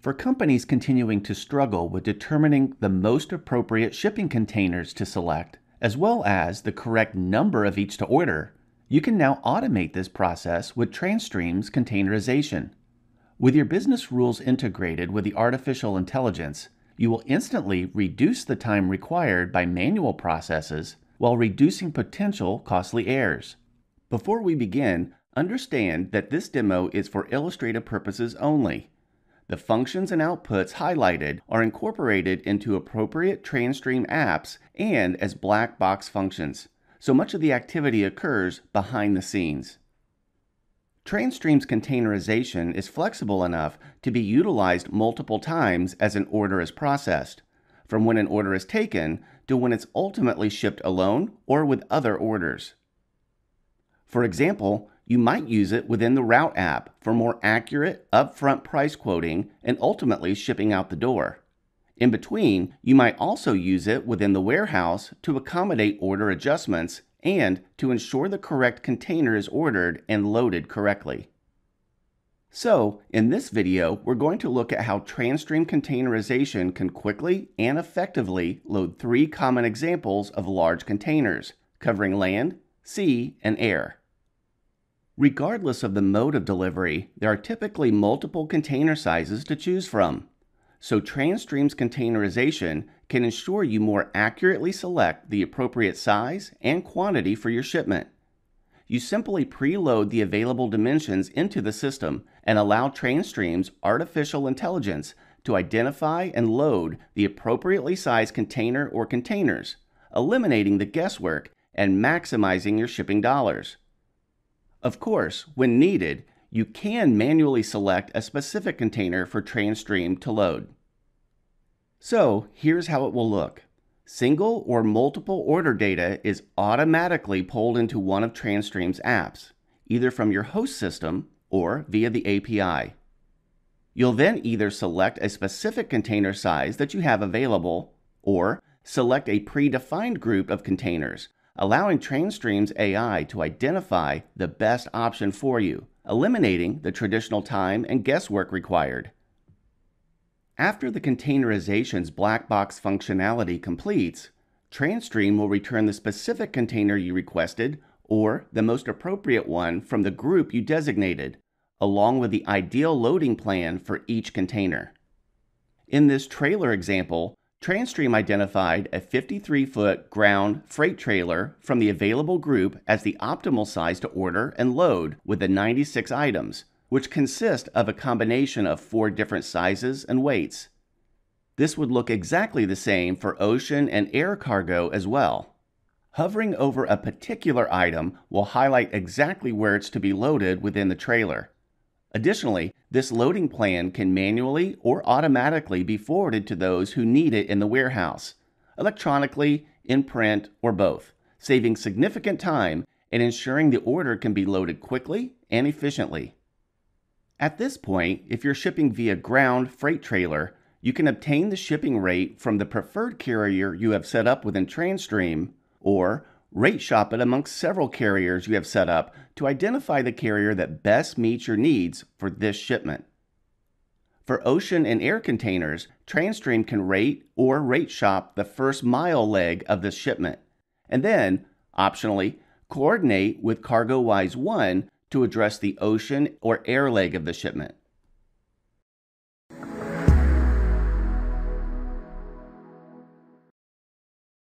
For companies continuing to struggle with determining the most appropriate shipping containers to select, as well as the correct number of each to order, you can now automate this process with TransStream's containerization. With your business rules integrated with the artificial intelligence, you will instantly reduce the time required by manual processes while reducing potential costly errors. Before we begin, Understand that this demo is for illustrative purposes only. The functions and outputs highlighted are incorporated into appropriate TransStream apps and as black box functions, so much of the activity occurs behind the scenes. TrainStream's containerization is flexible enough to be utilized multiple times as an order is processed, from when an order is taken to when it's ultimately shipped alone or with other orders. For example, you might use it within the Route app for more accurate upfront price quoting and ultimately shipping out the door. In between, you might also use it within the warehouse to accommodate order adjustments and to ensure the correct container is ordered and loaded correctly. So, in this video, we're going to look at how TransStream containerization can quickly and effectively load three common examples of large containers, covering land, sea, and air. Regardless of the mode of delivery, there are typically multiple container sizes to choose from. So TransStream's containerization can ensure you more accurately select the appropriate size and quantity for your shipment. You simply preload the available dimensions into the system and allow TrainStream's artificial intelligence to identify and load the appropriately sized container or containers, eliminating the guesswork and maximizing your shipping dollars. Of course, when needed, you can manually select a specific container for TransStream to load. So here's how it will look. Single or multiple order data is automatically pulled into one of TransStream's apps, either from your host system or via the API. You'll then either select a specific container size that you have available or select a predefined group of containers allowing TrainStream's AI to identify the best option for you, eliminating the traditional time and guesswork required. After the containerization's black box functionality completes, TrainStream will return the specific container you requested or the most appropriate one from the group you designated, along with the ideal loading plan for each container. In this trailer example, Transstream identified a 53 foot ground freight trailer from the available group as the optimal size to order and load with the 96 items, which consist of a combination of four different sizes and weights. This would look exactly the same for ocean and air cargo as well. Hovering over a particular item will highlight exactly where it's to be loaded within the trailer. Additionally, this loading plan can manually or automatically be forwarded to those who need it in the warehouse, electronically, in print, or both, saving significant time and ensuring the order can be loaded quickly and efficiently. At this point, if you're shipping via ground freight trailer, you can obtain the shipping rate from the preferred carrier you have set up within TrainStream, or Rate shop it amongst several carriers you have set up to identify the carrier that best meets your needs for this shipment. For ocean and air containers, Transstream can rate or rate shop the first mile leg of this shipment, and then, optionally, coordinate with CargoWise 1 to address the ocean or air leg of the shipment.